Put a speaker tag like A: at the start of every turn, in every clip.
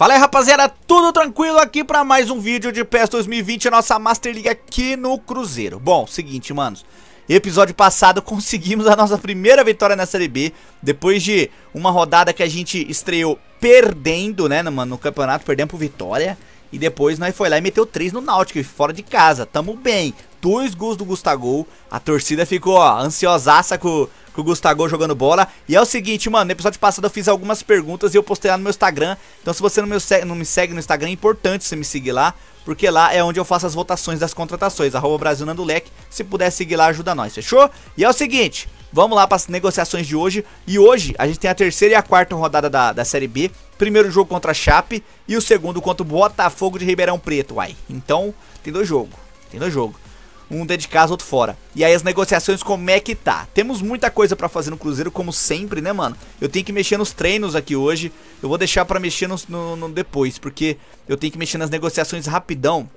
A: Fala aí rapaziada, tudo tranquilo aqui pra mais um vídeo de PES 2020, a nossa Master League aqui no Cruzeiro Bom, seguinte manos, episódio passado conseguimos a nossa primeira vitória na Série B Depois de uma rodada que a gente estreou perdendo, né mano, no campeonato, perdendo pro Vitória E depois nós foi lá e meteu 3 no Náutico, fora de casa, tamo bem Dois gols do Gustagol a torcida ficou ó, ansiosaça com com o Gustavo jogando bola. E é o seguinte, mano, no episódio passado eu fiz algumas perguntas e eu postei lá no meu Instagram. Então se você não me segue, não me segue no Instagram, é importante você me seguir lá. Porque lá é onde eu faço as votações das contratações. Arroba Brasil Nandulec. Se puder seguir lá, ajuda nós, fechou? E é o seguinte, Vamos lá para as negociações de hoje. E hoje a gente tem a terceira e a quarta rodada da, da Série B. Primeiro jogo contra a Chape e o segundo contra o Botafogo de Ribeirão Preto, uai. Então, tem dois jogos. Tem dois jogos um dentro de casa, outro fora. E aí as negociações como é que tá? Temos muita coisa para fazer no Cruzeiro, como sempre, né, mano? Eu tenho que mexer nos treinos aqui hoje, eu vou deixar para mexer no, no, no depois, porque eu tenho que mexer nas negociações rapidão,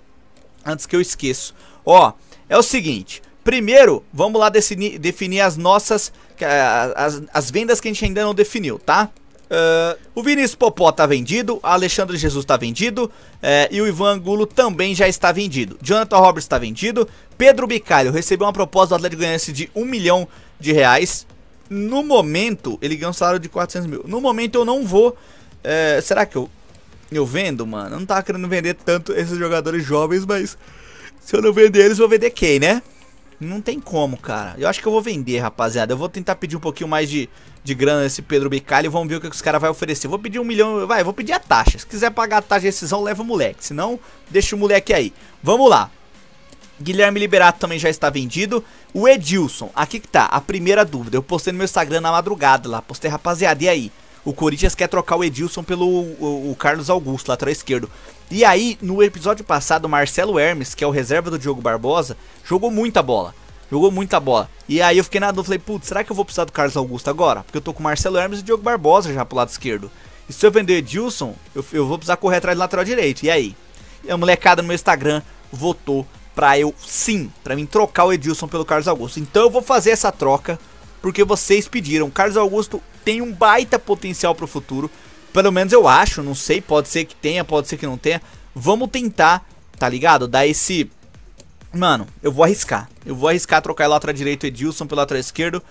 A: antes que eu esqueça. Ó, é o seguinte, Primeiro, vamos lá definir, definir as nossas. As, as, vendas que a gente ainda não definiu, tá? Uh, o Vinícius Popó tá vendido, Alexandre Jesus tá vendido uh, e o Ivan Angulo também já está vendido. Jonathan Roberts tá vendido, Pedro Bicalho recebeu uma proposta do Atlético Goianiense de 1 milhão de reais. No momento, ele ganha um salário de 400 mil. No momento, eu não vou. É, será que eu, eu vendo, mano? Eu não tava querendo vender tanto esses jogadores jovens, mas se eu não vender eles, vou vender quem, né? Não tem como, cara. Eu acho que eu vou vender, rapaziada. Eu vou tentar pedir um pouquinho mais de, de grana nesse Pedro Bicalho. Vamos ver o que os caras vão oferecer. Vou pedir um milhão. Vai, vou pedir a taxa. Se quiser pagar a taxa de decisão leva o moleque. Se não, deixa o moleque aí. Vamos lá. Guilherme Liberato também já está vendido. O Edilson, aqui que tá, a primeira dúvida. Eu postei no meu Instagram na madrugada lá, postei rapaziada, e aí? O Corinthians quer trocar o Edilson pelo o, o Carlos Augusto, lateral esquerdo. E aí, no episódio passado, o Marcelo Hermes, que é o reserva do Diogo Barbosa, jogou muita bola. Jogou muita bola. E aí eu fiquei na dúvida, falei, putz, será que eu vou precisar do Carlos Augusto agora? Porque eu tô com o Marcelo Hermes e o Diogo Barbosa já pro lado esquerdo. E se eu vender Edilson, eu, eu vou precisar correr atrás do lateral direito. E aí? E a molecada no meu Instagram votou pra eu, sim, pra mim trocar o Edilson pelo Carlos Augusto. Então eu vou fazer essa troca, porque vocês pediram. Carlos Augusto tem um baita potencial pro futuro, pelo menos eu acho, não sei, pode ser que tenha, pode ser que não tenha. Vamos tentar, tá ligado? Dar esse... Mano, eu vou arriscar. Eu vou arriscar trocar lateral direito Edilson pelo lateral esquerdo.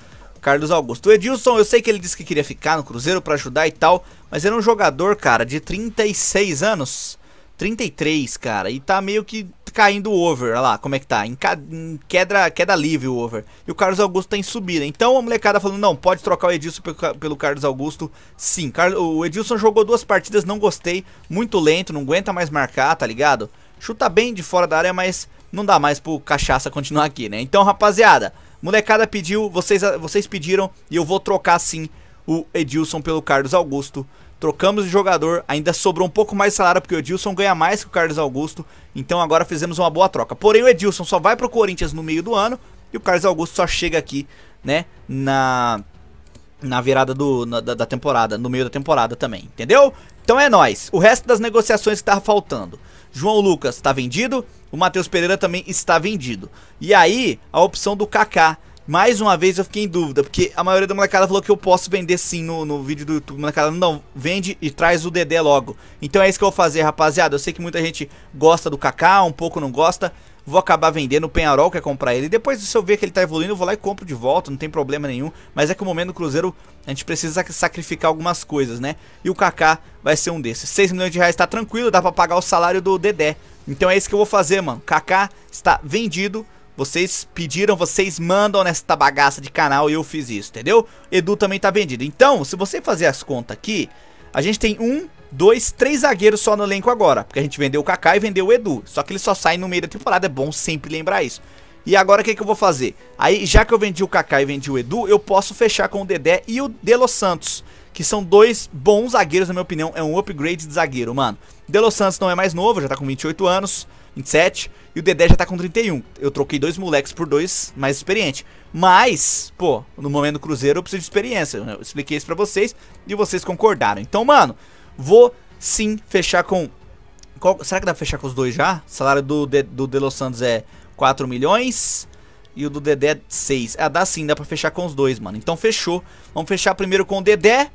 A: Carlos Augusto. O Edilson, eu sei que ele disse que queria ficar no Cruzeiro para ajudar e tal, mas era um jogador, cara, de 36 anos. 33, cara, e tá meio que caindo o over, olha lá como é que tá, em, em queda, queda livre o over. E o Carlos Augusto tá em subida, então a molecada falando, não, pode trocar o Edilson pelo, pelo Carlos Augusto, sim. Car... O Edilson jogou duas partidas, não gostei, muito lento, não aguenta mais marcar, tá ligado? Chuta bem de fora da área, mas não dá mais pro Cachaça continuar aqui, né? Então, rapaziada, molecada pediu, vocês, vocês pediram e eu vou trocar sim o Edilson pelo Carlos Augusto trocamos de jogador, ainda sobrou um pouco mais de salário porque o Edilson ganha mais que o Carlos Augusto, então agora fizemos uma boa troca. Porém o Edilson só vai pro Corinthians no meio do ano e o Carlos Augusto só chega aqui, né, na na virada do, na, da, da, temporada, no meio da temporada também, entendeu? Então é nós. O resto das negociações que tava faltando. João Lucas está vendido, o Matheus Pereira também está vendido. E aí, a opção do Kaká mais uma vez eu fiquei em dúvida, porque a maioria da molecada falou que eu posso vender sim no, no vídeo do YouTube. Molecada, não, vende e traz o Dedé logo. Então é isso que eu vou fazer, rapaziada. Eu sei que muita gente gosta do Kaká, um pouco não gosta. Vou acabar vendendo, o Penharol quer é comprar ele. Depois se eu ver que ele tá evoluindo, eu vou lá e compro de volta, não tem problema nenhum. Mas é que o momento do Cruzeiro, a gente precisa sacrificar algumas coisas, né? E o Kaká vai ser um desses. 6 milhões de reais tá tranquilo, dá pra pagar o salário do Dedé. Então é isso que eu vou fazer, mano. Kaká está vendido. Vocês pediram, vocês mandam nesta bagaça de canal e eu fiz isso, entendeu? Edu também tá vendido. Então, se você fazer as contas aqui, a gente tem um, dois, três zagueiros só no elenco agora. Porque a gente vendeu o Kaká e vendeu o Edu. Só que ele só sai no meio da temporada, é bom sempre lembrar isso. E agora o que, que eu vou fazer? Aí, já que eu vendi o Kaká e vendi o Edu, eu posso fechar com o Dedé e o Delo Santos. Que são dois bons zagueiros, na minha opinião. É um upgrade de zagueiro, mano. Delo Santos não é mais novo, já tá com 28 anos. 27. E o Dedé já tá com 31. Eu troquei dois moleques por dois mais experientes. Mas, pô, no momento do Cruzeiro eu preciso de experiência. Eu expliquei isso pra vocês e vocês concordaram. Então, mano, vou sim fechar com... Qual... Será que dá pra fechar com os dois já? O salário do, De, do De Los Santos é 4 milhões e o do Dedé 6. É ah, dá sim, dá pra fechar com os dois, mano. Então fechou. Vamos fechar primeiro com o Dedé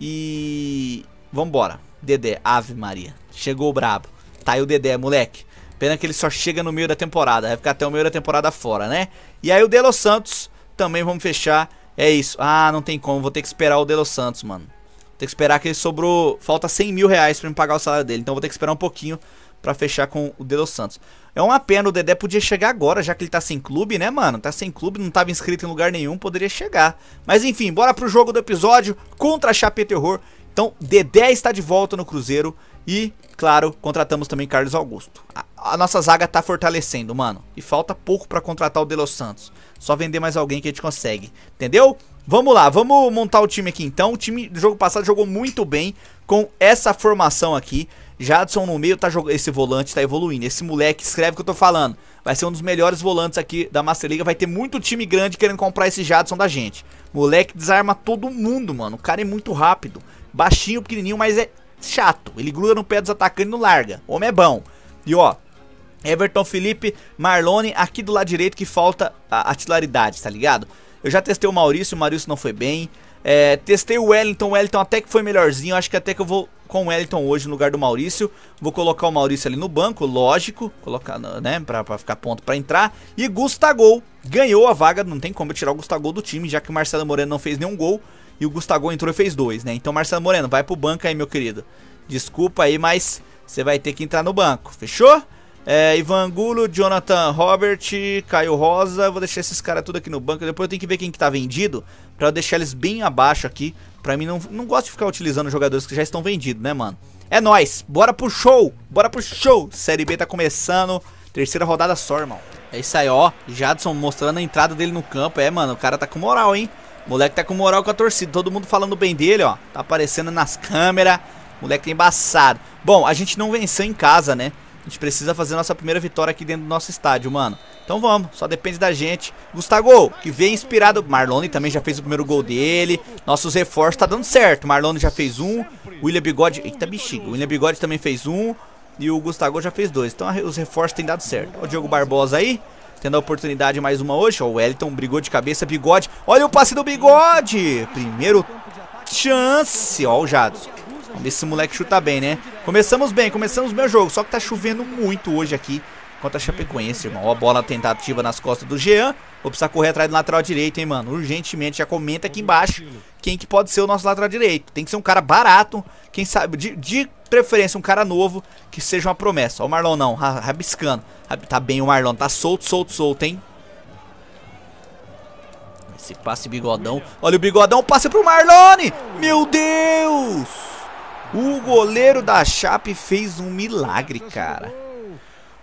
A: e... Vambora. Dedé, ave Maria. Chegou brabo. Tá aí o Dedé, moleque. Pena que ele só chega no meio da temporada. Vai ficar até o meio da temporada fora, né? E aí o Delo Santos também vamos fechar. É isso. Ah, não tem como. Vou ter que esperar o Delo Santos, mano. Vou ter que esperar que ele sobrou... Falta 100 mil reais pra me pagar o salário dele. Então vou ter que esperar um pouquinho pra fechar com o Delo Santos. É uma pena. O Dedé podia chegar agora, já que ele tá sem clube, né, mano? Tá sem clube, não tava inscrito em lugar nenhum. Poderia chegar. Mas enfim, bora pro jogo do episódio contra a Chapé Terror. Então, Dedé está de volta no Cruzeiro. E, claro, contratamos também Carlos Augusto a nossa zaga tá fortalecendo, mano. E falta pouco pra contratar o De Los Santos. Só vender mais alguém que a gente consegue, entendeu? Vamos lá, vamos montar o time aqui então. O time do jogo passado jogou muito bem com essa formação aqui. Jadson no meio, tá jogando. Esse volante tá evoluindo. Esse moleque, escreve o que eu tô falando. Vai ser um dos melhores volantes aqui da Master League. Vai ter muito time grande querendo comprar esse Jadson da gente. Moleque desarma todo mundo, mano. O cara é muito rápido. Baixinho, pequenininho, mas é chato. Ele gruda no pé dos atacantes e não larga. O homem é bom. E ó, Everton, Felipe, Marlone, aqui do lado direito que falta a, a titularidade, tá ligado? Eu já testei o Maurício, o Maurício não foi bem. É, testei o Wellington, o Wellington até que foi melhorzinho, acho que até que eu vou com o Wellington hoje no lugar do Maurício. Vou colocar o Maurício ali no banco, lógico, colocar, né, pra, pra ficar pronto pra entrar. E Gustagol ganhou a vaga, não tem como eu tirar o Gustagol do time, já que o Marcelo Moreno não fez nenhum gol e o Gustagol entrou e fez dois, né? Então Marcelo Moreno, vai pro banco aí, meu querido. Desculpa aí, mas você vai ter que entrar no banco, fechou? É, Ivan Angulo, Jonathan Robert, Caio Rosa. Vou deixar esses caras tudo aqui no banco. Depois eu tenho que ver quem que tá vendido. Pra eu deixar eles bem abaixo aqui. Pra mim, não, não gosto de ficar utilizando jogadores que já estão vendidos, né, mano? É nóis. Bora pro show. Bora pro show. Série B tá começando. Terceira rodada só, irmão. É isso aí, ó. Jadson mostrando a entrada dele no campo. É, mano, o cara tá com moral, hein? moleque tá com moral com a torcida. Todo mundo falando bem dele, ó. Tá aparecendo nas câmeras. Moleque tá embaçado. Bom, a gente não venceu em casa, né? A gente precisa fazer nossa primeira vitória aqui dentro do nosso estádio, mano. Então vamos, só depende da gente. Gustavo, que vem inspirado. Marlone também já fez o primeiro gol dele. Nossos reforços tá dando certo. Marlone já fez um. William Bigode. Eita bexiga. William Bigode também fez um. E o Gustavo já fez dois. Então os reforços têm dado certo. Ó, o Diogo Barbosa aí. Tendo a oportunidade mais uma hoje. Ó, o Wellington brigou de cabeça. Bigode. Olha o passe do Bigode. Primeiro chance. Ó, o Jados. Esse moleque chuta bem, né? Começamos bem, começamos bem o jogo. Só que tá chovendo muito hoje aqui contra a Chapecoense, irmão. Ó, bola tentativa nas costas do Jean. Vou precisar correr atrás do lateral direito, hein, mano. Urgentemente, já comenta aqui embaixo quem que pode ser o nosso lateral direito. Tem que ser um cara barato, quem sabe, de, de preferência, um cara novo, que seja uma promessa. Ó o Marlon não, rabiscando. Tá bem o Marlon, tá solto, solto, solto, hein. Esse passe bigodão. Olha o bigodão, passe pro Marlone. Meu Deus. O goleiro da Chape fez um milagre, cara.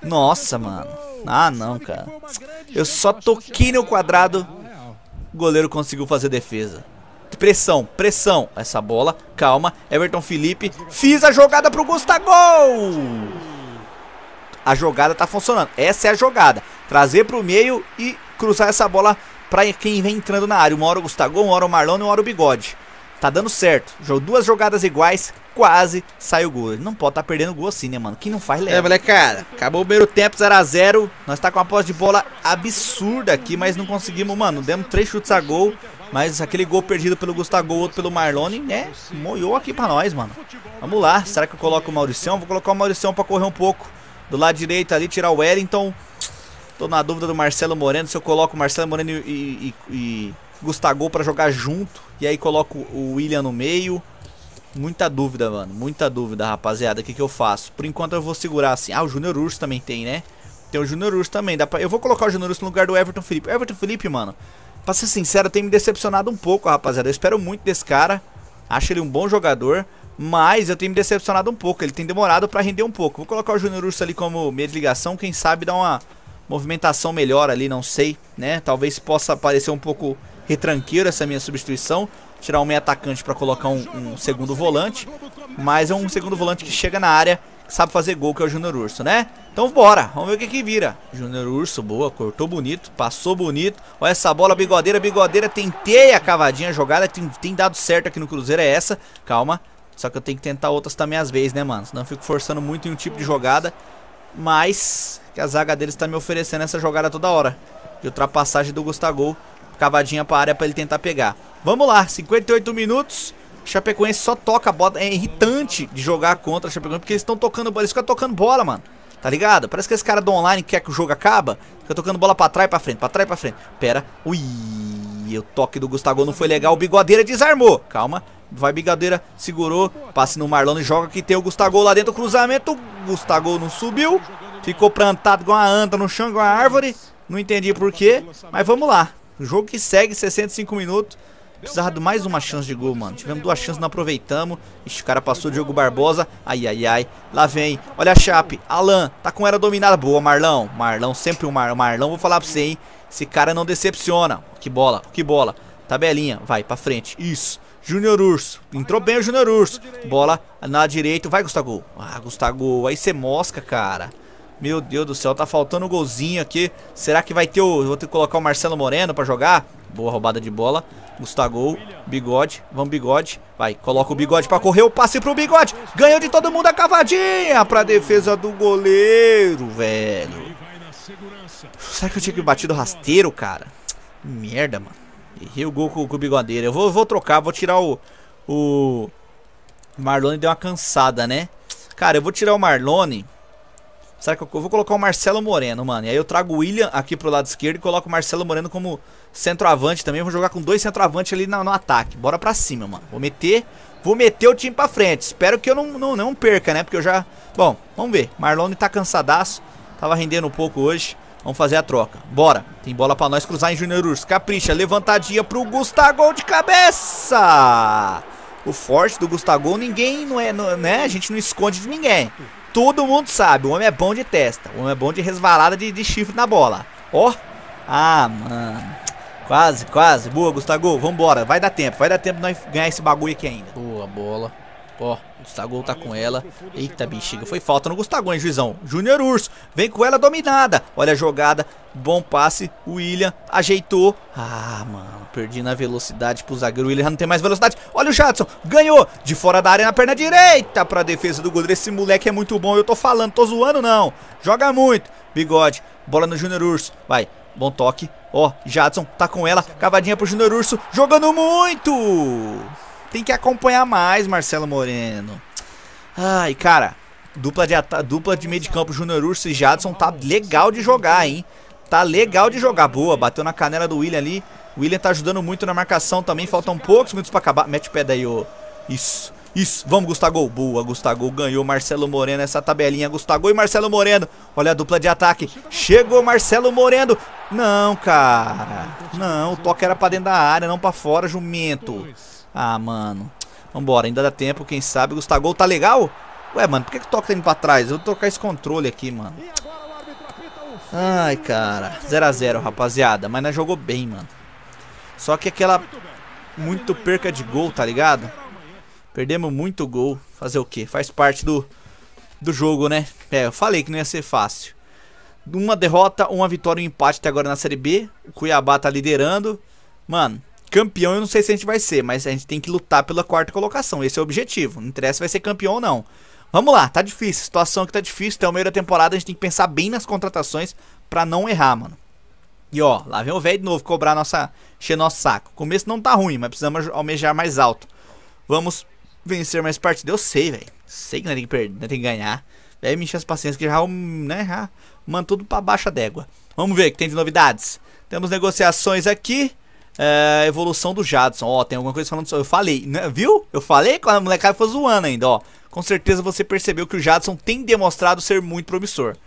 A: Nossa, mano. Ah, não, cara. Eu só toquei no quadrado. O goleiro conseguiu fazer defesa. Pressão, pressão. Essa bola, calma. Everton Felipe. Fiz a jogada pro Gustagol. A jogada tá funcionando. Essa é a jogada. Trazer pro meio e cruzar essa bola pra quem vem entrando na área. Uma hora o Gustagol, uma hora o Marlon e uma hora o Bigode. Tá dando certo. duas jogadas iguais, quase saiu o gol. Ele não pode estar tá perdendo gol assim, né, mano? Quem não faz leva. Né? É, moleque, cara, acabou o primeiro tempo, 0x0. Nós tá com uma posse de bola absurda aqui, mas não conseguimos, mano. Demos três chutes a gol, mas aquele gol perdido pelo Gustavo, outro pelo Marlone, né? Moiou aqui pra nós, mano. Vamos lá. Será que eu coloco o Mauricião? Vou colocar o Mauricião pra correr um pouco. Do lado direito ali, tirar o Wellington. Tô na dúvida do Marcelo Moreno, se eu coloco o Marcelo Moreno e, e, e Gustavo para jogar junto. E aí coloco o William no meio. Muita dúvida, mano. Muita dúvida, rapaziada. O que, que eu faço? Por enquanto eu vou segurar assim. Ah, o Júnior Urso também tem, né? Tem o Júnior Urso também. Dá pra... Eu vou colocar o Júnior Urso no lugar do Everton Felipe. O Everton Felipe, mano. Pra ser sincero, tem me decepcionado um pouco, rapaziada. Eu espero muito desse cara. Acho ele um bom jogador. Mas eu tenho me decepcionado um pouco. Ele tem demorado pra render um pouco. Vou colocar o Júnior Urso ali como meio de ligação. Quem sabe dá uma movimentação melhor ali, não sei, né? Talvez possa parecer um pouco retranqueiro essa minha substituição. Tirar um meio atacante para colocar um, um, segundo volante. Mas é um segundo volante que chega na área, sabe fazer gol, que é o Júnior Urso, né? Então bora, vamos ver o que que vira. Júnior Urso, boa, cortou bonito, passou bonito. Olha essa bola, bigodeira, bigodeira, tentei a cavadinha, a jogada tem, tem dado certo aqui no Cruzeiro, é essa. Calma, só que eu tenho que tentar outras também às vezes, né, mano? Senão eu fico forçando muito em um tipo de jogada. Mas que a zaga deles está me oferecendo essa jogada toda hora. De ultrapassagem do Gustavo Cavadinha pra área pra ele tentar pegar. Vamos lá, 58 minutos. Chapecoense só toca a bola. É irritante de jogar contra a Chapecoense porque eles estão tocando bola. Eles ficam tocando bola, mano. Tá ligado? Parece que esse cara do online quer que o jogo acaba. Fica tocando bola pra trás, e pra frente, pra trás, e pra frente. Pera. Ui, o toque do Gustavo não foi legal. O Bigodeira desarmou. Calma. Vai Bigodeira, segurou, passe no Marlon e joga que tem o Gustavo lá dentro, cruzamento, Gustavo não subiu, ficou plantado com a anta no chão, com a árvore, não entendi porquê, mas vamos lá, um jogo que segue 65 minutos. Precisava de mais uma chance de gol, mano. Tivemos duas chances, não aproveitamos. Ixi, o cara passou o Diogo Barbosa. Ai, ai, ai. Lá vem. Olha a Chape. Alan, tá com era dominada. Boa, Marlão. Marlão, sempre o um Mar... Marlão. Vou falar pra você, hein. Esse cara não decepciona. Que bola, que bola. Tabelinha, vai, pra frente. Isso. Júnior Urso. Entrou bem o Júnior Urso. Bola na direita. Vai, Gustavo. Ah, Gustavo. Aí você mosca, cara. Meu Deus do céu, tá faltando um golzinho aqui. Será que vai ter o... Vou ter que colocar o Marcelo Moreno pra jogar? Boa roubada de bola. Gustavo, bigode, vamos bigode. Vai, coloca o bigode pra correr, o passe pro bigode. Ganhou de todo mundo a cavadinha pra defesa do goleiro, velho. Será que eu tinha que batido rasteiro, cara? Merda, mano. Errei o gol com, com o bigodeiro. Eu vou, vou trocar, vou tirar o... O... Marlone deu uma cansada, né? Cara, eu vou tirar o Marlone... Será que eu, eu, vou colocar o Marcelo Moreno, mano? E aí eu trago o William aqui pro lado esquerdo e coloco o Marcelo Moreno como centroavante também. Eu vou jogar com dois centroavantes ali no, no, ataque. Bora pra cima, mano. Vou meter, vou meter o time pra frente. Espero que eu não, não, não perca, né? Porque eu já... Bom, vamos ver. Marlone tá cansadaço. Tava rendendo um pouco hoje. Vamos fazer a troca. Bora. Tem bola pra nós cruzar em Junior Urso. Capricha. Levantadinha pro Gustavo de cabeça. O forte do Gustavo ninguém não é, não, né? A gente não esconde de ninguém. Todo mundo sabe, o homem é bom de testa. O homem é bom de resvalada de, de chifre na bola. Ó. Oh. Ah, mano. Quase, quase. Boa, Gustavo. Vambora. Vai dar tempo. Vai dar tempo de nós ganhar esse bagulho aqui ainda. Boa bola. Ó, o Gustagol tá com ela. Eita, bexiga. Foi falta no Gustagol, hein, juizão? Júnior Urso. Vem com ela dominada. Olha a jogada. Bom passe. William ajeitou. Ah, mano. Perdi na velocidade pro zagueiro. O William já não tem mais velocidade. Olha o Jadson. Ganhou. De fora da área na perna direita pra defesa do goleiro. Esse moleque é muito bom. Eu tô falando. Tô zoando, não. Joga muito. Bigode. Bola no Júnior Urso. Vai. Bom toque. Ó, Jadson tá com ela. Cavadinha pro Júnior Urso. Jogando muito. Tem que acompanhar mais, Marcelo Moreno. Ai, cara, dupla de, dupla de meio de campo Júnior Urso e Jadson tá legal de jogar, hein? Tá legal de jogar. Boa, bateu na canela do William ali. O William tá ajudando muito na marcação também. Faltam poucos minutos pra acabar. Mete o pé daí, ô. Isso. Isso, vamos Gustavo, boa, Gustavo ganhou Marcelo Moreno, essa tabelinha, Gustavo e Marcelo Moreno, olha a dupla de ataque, chegou Marcelo Moreno, não cara, não, o toque era pra dentro da área, não pra fora, jumento, ah, mano. Vambora, ainda dá tempo, quem sabe. Gustavo tá legal? Ué, mano, por que, que o toque tá indo pra trás? Eu vou trocar esse controle aqui, mano. Ai, cara. 0x0, rapaziada. Mas nós jogou bem, mano. Só que aquela... Muito perca de gol, tá ligado? Perdemos muito gol. Fazer o quê? Faz parte do, do jogo, né? É, eu falei que não ia ser fácil. Uma derrota, uma vitória e um empate até agora na Série B. O Cuiabá tá liderando. Mano, Campeão eu não sei se a gente vai ser, mas a gente tem que lutar pela quarta colocação. Esse é o objetivo. Não interessa se vai ser campeão ou não. Vamos lá, tá difícil. A situação aqui tá difícil. Até o meio da temporada a gente tem que pensar bem nas contratações pra não errar, mano. E ó, lá vem o velho de novo cobrar nossa. encher nosso saco. O começo não tá ruim, mas precisamos almejar mais alto. Vamos vencer mais partidas. Eu sei, velho. Sei que não é tem que perder, não é tem que ganhar. Velho, me as paciências que já, né, já manda tudo pra baixa d'égua. Vamos ver o que tem de novidades. Temos negociações aqui é, evolução do Jadson. Ó, tem alguma coisa falando sobre. Eu falei, né? viu? Eu falei que a molecada foi zoando ainda, ó. Com certeza você percebeu que o Jadson tem demonstrado ser muito promissor.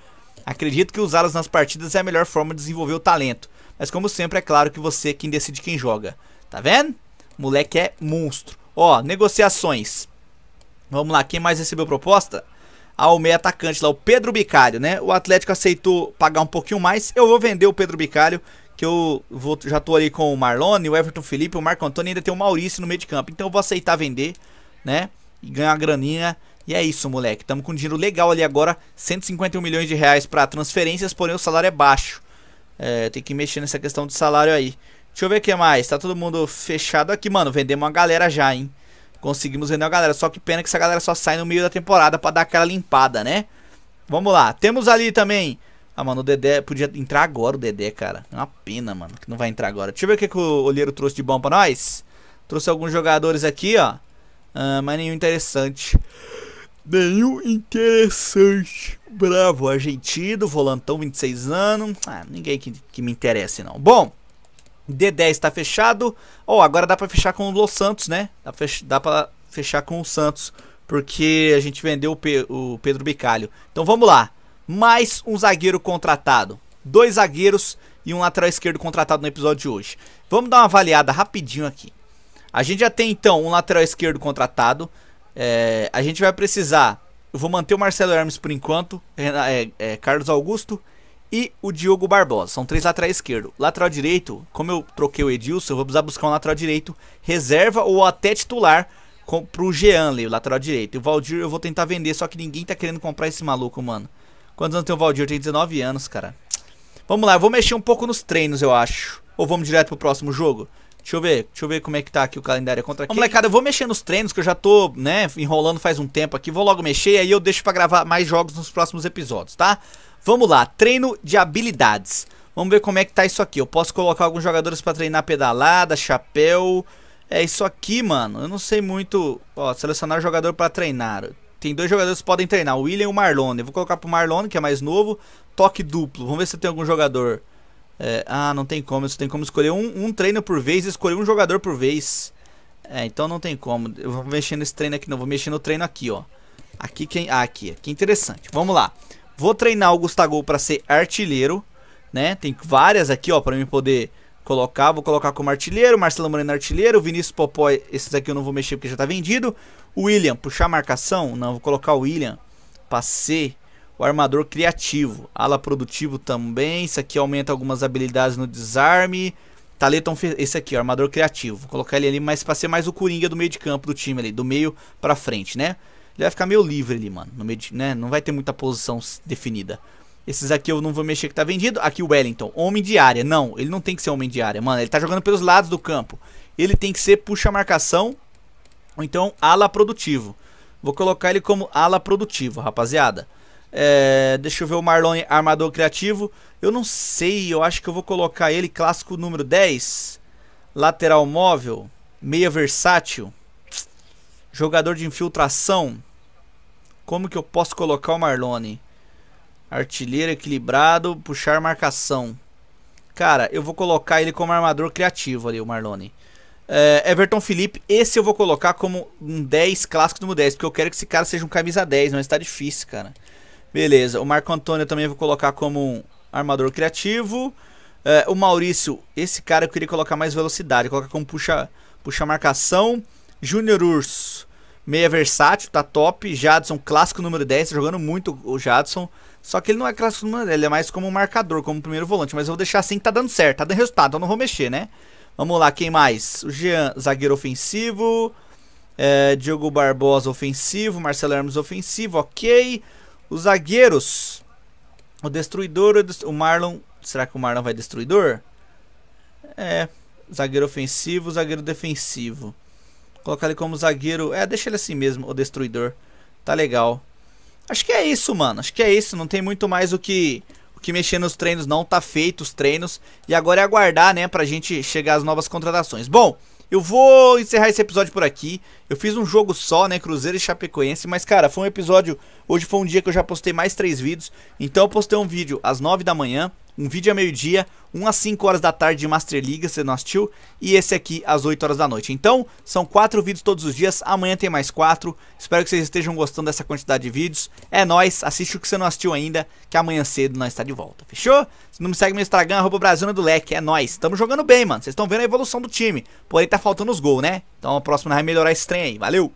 A: Acredito que usá-los nas partidas é a melhor forma de desenvolver o talento. Mas como sempre, é claro que você é quem decide quem joga. Tá vendo? moleque é monstro. Ó, negociações. Vamos lá, quem mais recebeu proposta? Ah, o meio atacante lá, o Pedro Bicalho, né? O Atlético aceitou pagar um pouquinho mais. Eu vou vender o Pedro Bicalho que eu vou, já tô ali com o Marlone, o Everton Felipe, o Marco Antônio e ainda tem o Maurício no meio de campo. Então eu vou aceitar vender, né? E ganhar uma graninha. E é isso, moleque. Tamo com dinheiro legal ali agora. 151 milhões de reais para transferências, porém o salário é baixo. É, tem que mexer nessa questão do salário aí. Deixa eu ver o que mais. Tá todo mundo fechado aqui, mano. Vendemos uma galera já, hein? Conseguimos vender uma galera. Só que pena que essa galera só sai no meio da temporada para dar aquela limpada, né? Vamos lá. Temos ali também ah, mano, o Dedé podia entrar agora, o Dedé, cara. É uma pena, mano, que não vai entrar agora. Deixa eu ver o que, que o olheiro trouxe de bom pra nós. Trouxe alguns jogadores aqui, ó. Ah, mas nenhum interessante. Nenhum interessante. Bravo, argentino, volantão, 26 anos. Ah, ninguém que, que me interesse, não. Bom, Dedé está fechado. Ó, oh, agora dá pra fechar com o Los Santos, né? Dá pra, dá pra fechar com o Santos. Porque a gente vendeu o, Pe o Pedro Bicalho. Então vamos lá mais um zagueiro contratado. Dois zagueiros e um lateral esquerdo contratado no episódio de hoje. Vamos dar uma avaliada rapidinho aqui. A gente já tem então um lateral esquerdo contratado. É, a gente vai precisar. Eu vou manter o Marcelo Hermes por enquanto. É, é, Carlos Augusto e o Diogo Barbosa. São três laterais esquerdo. Lateral direito, como eu troquei o Edilson, eu vou precisar buscar um lateral direito reserva ou até titular com, pro Jeanle, o lateral direito. E o Valdir eu vou tentar vender, só que ninguém tá querendo comprar esse maluco, mano. Quantos anos tem o Valdir? Tem 19 anos, cara. Vamos lá, eu vou mexer um pouco nos treinos, eu acho. Ou vamos direto pro próximo jogo? Deixa eu ver, deixa eu ver como é que tá aqui o calendário contra Ô, Molecada, eu vou mexer nos treinos, que eu já tô, né, enrolando faz um tempo aqui. Vou logo mexer e aí eu deixo pra gravar mais jogos nos próximos episódios, tá? Vamos lá, treino de habilidades. Vamos ver como é que tá isso aqui. Eu posso colocar alguns jogadores pra treinar pedalada, chapéu... É isso aqui, mano. Eu não sei muito... Ó, selecionar jogador pra treinar. Tem dois jogadores que podem treinar, o William e o Marlone. Eu vou colocar pro Marlone, que é mais novo. Toque duplo. Vamos ver se tem algum jogador. É, ah, não tem como. Você tem como escolher um, um treino por vez e escolher um jogador por vez. É, então não tem como. Eu vou mexer nesse treino aqui, não. Vou mexer no treino aqui, ó. Aqui quem. Ah, aqui. Que é interessante. Vamos lá. Vou treinar o Gustavo para ser artilheiro. Né? Tem várias aqui, ó, para mim poder colocar. Vou colocar como artilheiro, Marcelo Moreno artilheiro, Vinícius Popó, esses aqui eu não vou mexer porque já tá vendido. William, puxar marcação? Não, vou colocar o William para ser o armador criativo. Ala produtivo também. Isso aqui aumenta algumas habilidades no desarme. Taleton, esse aqui, o armador criativo. Vou colocar ele ali mais para ser mais o Coringa do meio de campo do time ali. Do meio para frente, né? Ele vai ficar meio livre ali, mano. No meio de, né? Não vai ter muita posição definida. Esses aqui eu não vou mexer que tá vendido. Aqui o Wellington, homem de área. Não, ele não tem que ser homem de área, mano. Ele tá jogando pelos lados do campo. Ele tem que ser puxa marcação ou então ala produtivo. Vou colocar ele como ala produtivo, rapaziada. É, deixa eu ver o Marlon Armador Criativo. Eu não sei, eu acho que eu vou colocar ele clássico número 10. Lateral móvel. Meia versátil. Jogador de infiltração. Como que eu posso colocar o Marlone? Artilheiro equilibrado, puxar marcação. Cara, eu vou colocar ele como armador criativo ali, o Marlone. É, Everton Felipe, esse eu vou colocar como um 10 clássico do 10, porque eu quero que esse cara seja um camisa 10, não está difícil, cara. Beleza, o Marco Antônio eu também vou colocar como um armador criativo. É, o Maurício, esse cara eu queria colocar mais velocidade, colocar como puxa, puxa marcação. Júnior Urso, meia versátil, tá top. Jadson, clássico número 10, tá jogando muito o Jadson. Só que ele não é clássico número 10, ele é mais como um marcador, como primeiro volante. Mas eu vou deixar assim que tá dando certo, tá dando resultado, então não vou mexer, né? Vamos lá, quem mais? O Jean, zagueiro ofensivo. É, Diogo Barbosa, ofensivo. Marcelo Hermes, ofensivo. Ok. Os zagueiros. O destruidor. O Marlon. Será que o Marlon vai destruidor? É. Zagueiro ofensivo, zagueiro defensivo. Colocar ele como zagueiro. É, deixa ele assim mesmo, o destruidor. Tá legal. Acho que é isso, mano. Acho que é isso. Não tem muito mais o que que mexer nos treinos não, tá feito os treinos. E agora é aguardar, né, pra gente chegar às novas contratações. Bom, eu vou encerrar esse episódio por aqui. Eu fiz um jogo só, né, Cruzeiro e Chapecoense, mas cara, foi um episódio, hoje foi um dia que eu já postei mais três vídeos. Então eu postei um vídeo às 9 da manhã, um vídeo a meio-dia, um às 5 horas da tarde de Master League, se não assistiu, e esse aqui às 8 horas da noite. Então, são quatro vídeos todos os dias, amanhã tem mais quatro. Espero que vocês estejam gostando dessa quantidade de vídeos. É nóis, assiste o que você não assistiu ainda, que amanhã cedo nós está de volta, fechou? Se não me segue no Instagram, arroba Brasil do Leque, é nóis. Tamo jogando bem, mano, vocês estão vendo a evolução do time, porém tá faltando os gols, né? Então a próxima vai melhorar esse trem aí, valeu!